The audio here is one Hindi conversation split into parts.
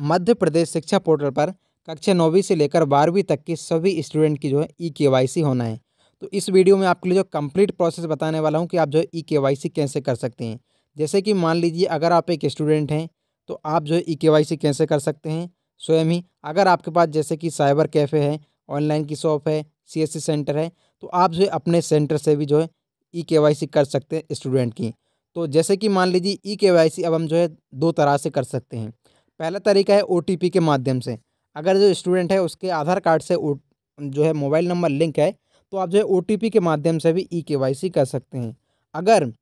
मध्य प्रदेश शिक्षा पोर्टल पर कक्षा नौवीं से लेकर बारहवीं तक के सभी स्टूडेंट की जो है ई के वाई सी होना है तो इस वीडियो में आपके लिए जो कंप्लीट प्रोसेस बताने वाला हूँ कि आप जो है ई के वाई सी कैसे कर सकते हैं जैसे कि मान लीजिए अगर आप एक स्टूडेंट हैं तो आप जो है ई के वाई सी कैसे कर सकते हैं स्वयं ही अगर आपके पास जैसे कि साइबर कैफ़े है ऑनलाइन की शॉप है सी एस सी सेंटर है तो आप जो है अपने सेंटर से भी जो है ई के वाई सी कर सकते हैं स्टूडेंट की तो जैसे कि मान लीजिए ई के वाई सी अब हम जो है दो तरह से कर सकते हैं पहला तरीका है ओ के माध्यम से अगर जो स्टूडेंट है उसके आधार कार्ड से जो है मोबाइल नंबर लिंक है तो आप जो है ओ के माध्यम से भी ई e के कर सकते हैं अगर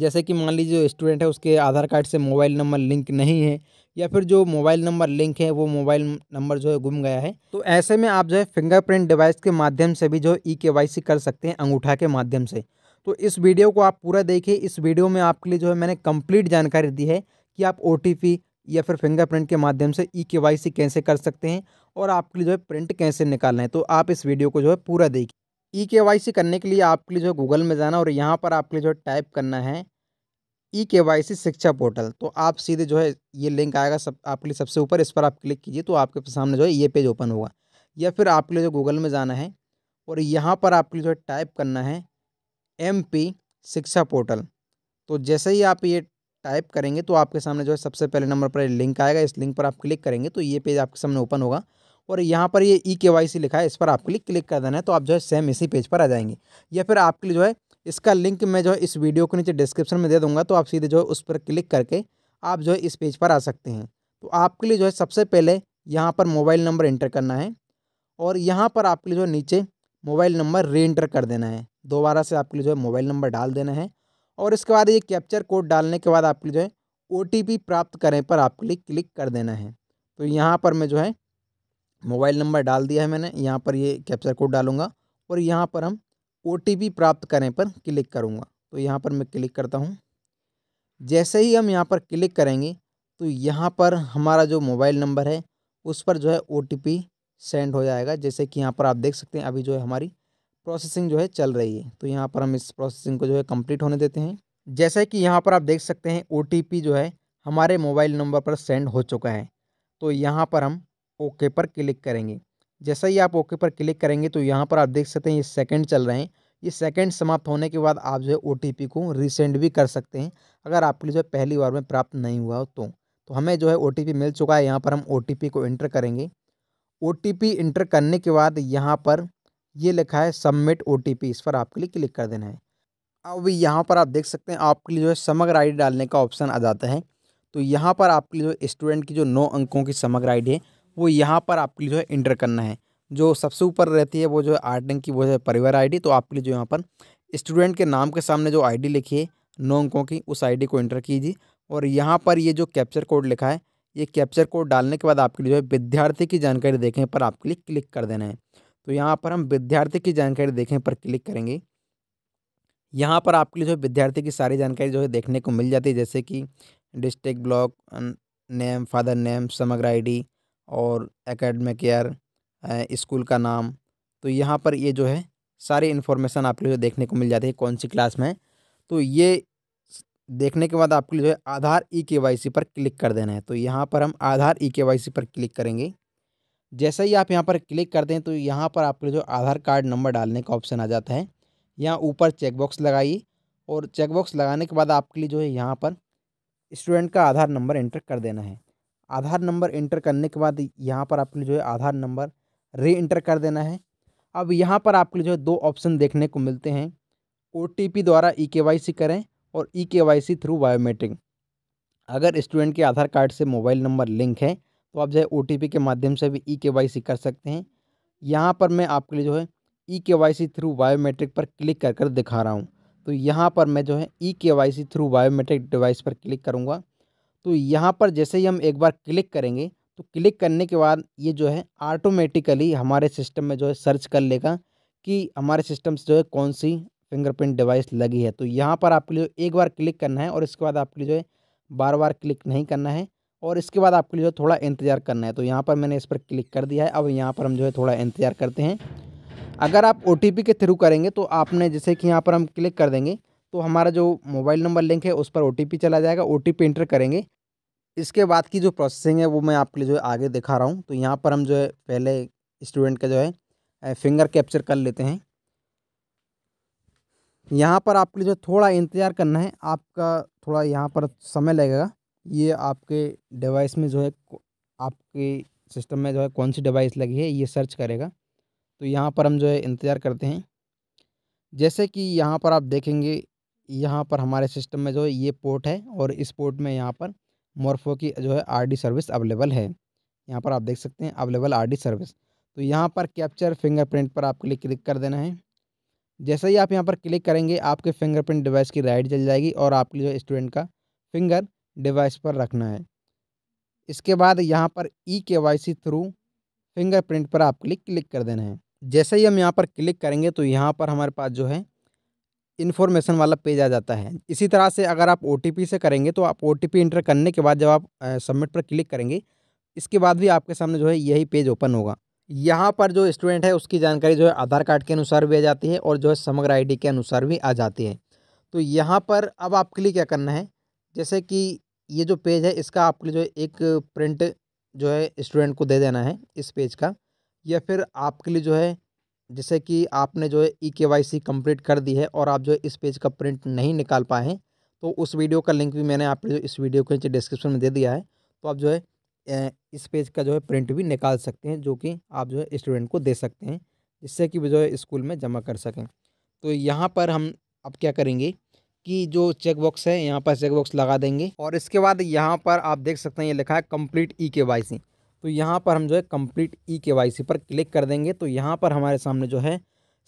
जैसे कि मान लीजिए जो स्टूडेंट है उसके आधार कार्ड से मोबाइल नंबर लिंक नहीं है या फिर जो मोबाइल नंबर लिंक है वो मोबाइल नंबर जो है गुम गया है तो ऐसे में आप जो है फिंगरप्रिंट डिवाइस के माध्यम से भी जो ई के e कर सकते हैं अंगूठा के माध्यम से तो इस वीडियो को आप पूरा देखिए इस वीडियो में आपके लिए जो है मैंने कम्प्लीट जानकारी दी है कि आप ओ या फिर फिंगरप्रिंट के माध्यम से ई के कैसे कर सकते हैं और आपके लिए जो है प्रिंट कैसे निकालना है तो आप इस वीडियो को जो है पूरा देखिए ई के करने के लिए आपके लिए जो है गूगल में जाना और यहाँ पर आपके लिए जो है टाइप करना है ई के वाई सी शिक्षा पोर्टल तो आप सीधे जो है ये लिंक आएगा सब आपके लिए सबसे ऊपर इस पर आप क्लिक कीजिए तो आपके सामने जो है ये पेज ओपन होगा या फिर आपके लिए जो गूगल में जाना है और यहाँ पर आपके लिए जो है टाइप करना है एम पी शिक्षा पोर्टल तो जैसे ही आप ये टाइप करेंगे तो आपके सामने जो है सबसे पहले नंबर पर लिंक आएगा इस लिंक पर आप क्लिक करेंगे तो ये पेज आपके सामने ओपन होगा और यहाँ पर ये ई के वाई सी लिखा है इस पर आप क्लिक क्लिक कर देना है तो आप जो है सेम इसी पेज पर आ जाएंगे या फिर आपके लिए जो है इसका लिंक मैं जो है इस वीडियो के नीचे डिस्क्रिप्शन में दे दूँगा तो आप सीधे जो है उस पर क्लिक करके आप जो है इस पेज पर आ सकते हैं तो आपके लिए जो है सबसे पहले यहाँ पर मोबाइल नंबर इंटर करना है और यहाँ पर आपके लिए जो है नीचे मोबाइल नंबर री एंटर कर देना है दोबारा से आपके लिए जो है मोबाइल नंबर डाल देना है और इसके बाद ये कैप्चर कोड डालने के बाद आपके जो है ओ प्राप्त करें पर आपके लिए क्लिक कर देना है तो यहाँ पर मैं जो है मोबाइल नंबर डाल दिया है मैंने यहाँ पर ये कैप्चर कोड डालूँगा और यहाँ पर हम ओ प्राप्त करें पर क्लिक करूँगा तो यहाँ पर मैं क्लिक करता हूँ जैसे ही हम यहाँ पर क्लिक करेंगे तो यहाँ पर हमारा जो मोबाइल नंबर है उस पर जो है ओ सेंड हो जाएगा जैसे कि यहाँ पर आप देख सकते हैं अभी जो है हमारी प्रोसेसिंग जो है चल रही है तो यहाँ पर हम इस प्रोसेसिंग को जो है कंप्लीट होने देते हैं जैसे कि यहाँ पर आप देख सकते हैं ओ जो है हमारे मोबाइल नंबर पर सेंड हो चुका है तो यहाँ पर हम ओके पर क्लिक करेंगे जैसे ही आप ओके पर क्लिक करेंगे तो यहाँ पर आप देख सकते हैं ये सेकंड चल रहे हैं ये सेकंड समाप्त होने के बाद आप जो है ओ को रिसेंड भी कर सकते हैं अगर आपके लिए जो है पहली बार में प्राप्त नहीं हुआ हो तो तो हमें जो है ओ मिल चुका है यहाँ पर हम ओ को इंटर करेंगे ओ इंटर करने के बाद यहाँ पर ये लिखा है सबमिट ओ इस पर आपके लिए क्लिक कर देना है अब यहाँ पर आप देख सकते हैं आपके लिए जो है समग्र आई डालने का ऑप्शन आ जाता है तो यहाँ पर आपके लिए जो स्टूडेंट की जो नौ अंकों की समग्र आई है वो यहाँ पर आपके लिए जो है इंटर करना है जो सबसे ऊपर रहती है वो जो है आठ अंक की वो जो है परिवार आईडी तो आपके लिए जो यहाँ पर स्टूडेंट के नाम के सामने जो आईडी लिखी है नौ अंकों की उस आईडी को इंटर कीजिए और यहाँ पर ये जो कैप्चर कोड लिखा है ये कैप्चर कोड डालने के बाद आपके लिए जो है विद्यार्थी की जानकारी देखने पर आपके लिए क्लिक कर देना है तो यहाँ पर हम विद्यार्थी की जानकारी देखने पर क्लिक करेंगे यहाँ पर आपके लिए जो विद्यार्थी की सारी जानकारी जो है देखने को मिल जाती है जैसे कि district block name father name Samagra ID और एकेडमिक ईयर स्कूल का नाम तो यहाँ पर ये जो है सारी इन्फॉर्मेशन आपके लिए देखने को मिल जाती है कौन सी क्लास में तो ये देखने के बाद आपके लिए जो है आधार ई के वाई सी पर क्लिक कर देना है तो यहाँ पर हम आधार ई के वाई सी पर क्लिक करेंगे जैसे ही आप यहाँ पर क्लिक कर दें तो यहाँ पर आपके जो आधार कार्ड नंबर डालने का ऑप्शन आ जाता है यहाँ ऊपर चेकबॉक्स लगाइए और चेकबॉक्स लगाने के बाद आपके लिए जो है यहाँ पर स्टूडेंट का आधार नंबर एंटर कर देना है आधार नंबर एंटर करने के बाद यहाँ पर आपके लिए जो है आधार नंबर री एंटर कर देना है अब यहाँ पर आपके लिए जो है दो ऑप्शन देखने को मिलते हैं ओ द्वारा ई करें और ई थ्रू बायोमेट्रिक अगर स्टूडेंट के आधार कार्ड से मोबाइल नंबर लिंक है तो आप जो है ओ के माध्यम से भी ई e के कर सकते हैं यहाँ पर मैं आपके लिए जो है ई के थ्रू बायोमेट्रिक पर क्लिक कर कर दिखा रहा हूँ तो यहाँ पर मैं जो है ई के थ्रू बायोमेट्रिक डिवाइस पर क्लिक करूँगा तो यहाँ पर जैसे ही हम एक बार क्लिक करेंगे तो क्लिक करने के बाद ये जो है ऑटोमेटिकली हमारे सिस्टम में जो है सर्च कर लेगा कि हमारे सिस्टम से जो है कौन सी फिंगरप्रिंट डिवाइस लगी है तो यहाँ पर आपके लिए एक बार क्लिक करना है और इसके बाद आपके लिए जो है बार बार क्लिक नहीं करना है और इसके बाद आपके लिए जो थोड़ा इंतज़ार करना है तो यहाँ पर मैंने इस पर क्लिक कर दिया है अब यहाँ पर हम जो है थोड़ा इंतज़ार करते हैं अगर आप ओ के थ्रू करेंगे तो आपने जैसे कि यहाँ पर हम क्लिक कर देंगे तो हमारा जो मोबाइल नंबर लिंक है उस पर ओ चला जाएगा ओ एंटर करेंगे इसके बाद की जो प्रोसेसिंग है वो मैं आपके लिए जो है आगे दिखा रहा हूँ तो यहाँ पर हम जो है पहले स्टूडेंट का जो है फिंगर कैप्चर कर लेते हैं यहाँ पर आपके लिए जो थोड़ा इंतज़ार करना है आपका थोड़ा यहाँ पर समय लगेगा ये आपके डिवाइस में जो है आपके सिस्टम में जो है कौन सी डिवाइस लगी है ये सर्च करेगा तो यहाँ पर हम जो है इंतज़ार करते हैं जैसे कि यहाँ पर आप देखेंगे यहाँ पर हमारे सिस्टम में जो है ये पोर्ट है और इस पोर्ट में यहाँ पर मोरफो की जो है आरडी सर्विस अवेलेबल है यहाँ पर आप देख सकते हैं अवेलेबल आरडी सर्विस तो यहाँ पर कैप्चर फिंगरप्रिंट पर आपके लिए क्लिक कर देना है जैसे ही आप यहाँ पर क्लिक करेंगे आपके फिंगरप्रिंट डिवाइस की राइट जल जाएगी और आपके जो स्टूडेंट का फिंगर डिवाइस पर रखना है इसके बाद यहाँ पर ई के वाई सी थ्रू फिंगरप्रिंट पर आप क्लिक क्लिक कर देना है जैसे ही हम यहाँ पर क्लिक करेंगे तो यहाँ पर हमारे पास जो है इन्फॉर्मेशन वाला पेज आ जाता है इसी तरह से अगर आप ओ से करेंगे तो आप ओ इंटर करने के बाद जब आप सबमिट पर क्लिक करेंगे इसके बाद भी आपके सामने जो है यही पेज ओपन होगा यहाँ पर जो स्टूडेंट है उसकी जानकारी जो है आधार कार्ड के अनुसार भी आ जाती है और जो है समग्र आईडी के अनुसार भी आ जाती है तो यहाँ पर अब आपके लिए क्या करना है जैसे कि ये जो पेज है इसका आपके जो एक प्रिंट जो है स्टूडेंट को दे देना है इस पेज का या फिर आपके लिए जो है जैसे कि आपने जो है e e K Y C complete कर दी है और आप जो है इस पेज का प्रिंट नहीं निकाल पाए हैं तो उस वीडियो का लिंक भी मैंने आपके जो इस वीडियो के नीचे डिस्क्रिप्शन में दे दिया है तो आप जो है इस पेज का जो है प्रिंट भी निकाल सकते हैं जो कि आप जो है स्टूडेंट को दे सकते हैं जिससे कि वो जो है स्कूल में जमा कर सकें तो यहाँ पर हम अब क्या करेंगे की जो चेक बॉक्स है यहाँ पर चेक बॉक्स लगा देंगे और इसके बाद यहाँ पर आप देख सकते हैं ये लिखा है कंप्लीट ई के वाई सी तो यहाँ पर हम जो है कंप्लीट ई के वाई सी पर क्लिक कर देंगे तो यहाँ पर हमारे सामने जो है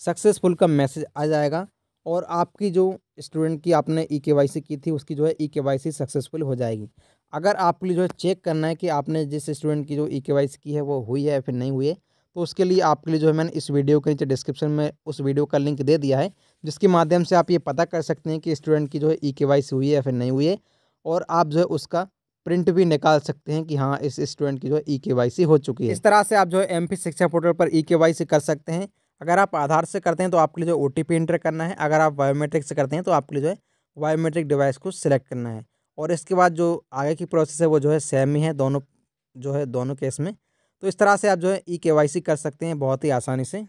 सक्सेसफुल का मैसेज आ जाएगा और आपकी जो स्टूडेंट की आपने ई के वाई सी की थी उसकी जो है ई के वाई सी सक्सेसफुल हो जाएगी अगर आपके लिए जो है चेक करना है कि आपने जिस स्टूडेंट की जो ई के वाई सी की है वो हुई है या फिर नहीं हुई है तो उसके लिए आपके लिए जो है मैंने इस वीडियो के नीचे डिस्क्रिप्शन में उस वीडियो का लिंक दे दिया है जिसके माध्यम से आप ये पता कर सकते हैं कि स्टूडेंट की जो है ई के वाई सी हुई है या फिर नहीं हुई है और आप जो है उसका प्रिंट भी निकाल सकते हैं कि हाँ इस स्टूडेंट की जो है ई के वाई सी हो चुकी है इस तरह से आप जो है एम पी शिक्षा पोर्टल पर ई के वाई सी कर सकते हैं अगर आप आधार से करते हैं तो आपके लिए जो ओ टी पी एंटर करना है अगर आप बायोमेट्रिक से करते हैं तो आपके लिए जो है बायोमेट्रिक डिवाइस को सिलेक्ट करना है और इसके बाद जो आगे की प्रोसेस है वो जो है सेम ही है दोनों जो है दोनों केस में तो इस तरह से आप जो है ई के वाई सी कर सकते हैं बहुत ही आसानी से